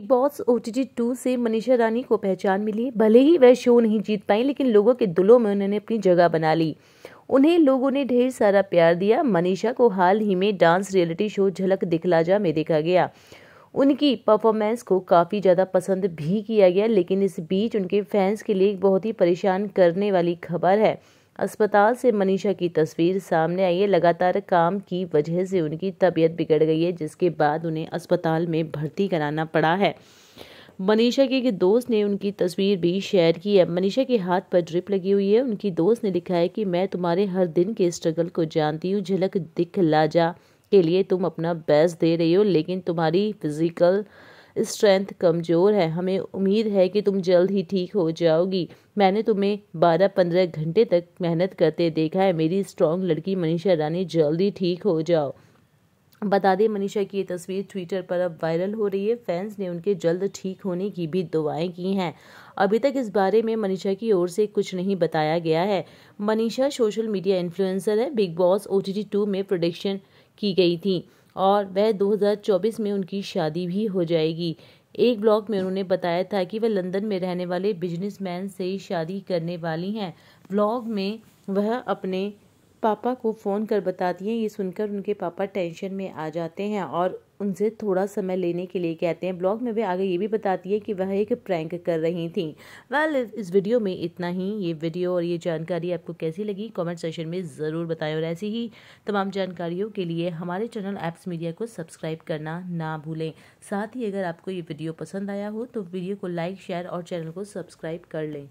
big Boss O T two से मनीषा रानी को पहचान मिली भले ही वह शो नहीं जीत पाई लेकिन लोगों के दिलों में उन्होंने अपनी जगह बना ली उन्हें लोगों ने ढेर सारा प्यार दिया मनीषा को हाल ही में डांस रियलिटी शो झलक दिखला जा में देखा गया उनकी परफॉर्मेंस को काफ़ी ज़्यादा पसंद भी किया गया लेकिन इस बीच उनके फैंस के लिए एक बहुत ही परेशान करने वाली खबर है अस्पताल से मनीषा की तस्वीर सामने आई है लगातार काम की वजह से उनकी तबीयत बिगड़ गई है जिसके बाद उन्हें अस्पताल में भर्ती कराना पड़ा है मनीषा के एक दोस्त ने उनकी तस्वीर भी शेयर की है मनीषा के हाथ पर ड्रिप लगी हुई है उनकी दोस्त ने लिखा है कि मैं तुम्हारे हर दिन के स्ट्रगल को जानती हूँ झलक दिख ला जा के लिए तुम अपना बेस्ट दे रही हो लेकिन तुम्हारी फिजिकल स्ट्रेंथ कमज़ोर है हमें उम्मीद है कि तुम जल्द ही ठीक हो जाओगी मैंने तुम्हें बारह पंद्रह घंटे तक मेहनत करते देखा है मेरी स्ट्रांग लड़की मनीषा रानी जल्द ही ठीक हो जाओ बता दें मनीषा की ये तस्वीर ट्विटर पर अब वायरल हो रही है फैंस ने उनके जल्द ठीक होने की भी दुआएं की हैं अभी तक इस बारे में मनीषा की ओर से कुछ नहीं बताया गया है मनीषा सोशल मीडिया इन्फ्लुएंसर है Bigg Boss O T two में प्रोडिक्शन की गई थी और वह 2024 में उनकी शादी भी हो जाएगी एक ब्लॉग में उन्होंने बताया था कि वह लंदन में रहने वाले बिजनेसमैन से शादी करने वाली हैं ब्लॉग में वह अपने पापा को फ़ोन कर बताती हैं ये सुनकर उनके पापा टेंशन में आ जाते हैं और उनसे थोड़ा समय लेने के लिए कहते हैं ब्लॉग में वे आगे ये भी बताती है कि वह एक प्रैंक कर रही थी वेल well, इस वीडियो में इतना ही ये वीडियो और ये जानकारी आपको कैसी लगी कमेंट सेशन में ज़रूर बताएं और ऐसी ही तमाम जानकारियों के लिए हमारे चैनल ऐप्स मीडिया को सब्सक्राइब करना ना भूलें साथ ही अगर आपको ये वीडियो पसंद आया हो तो वीडियो को लाइक शेयर और चैनल को सब्सक्राइब कर लें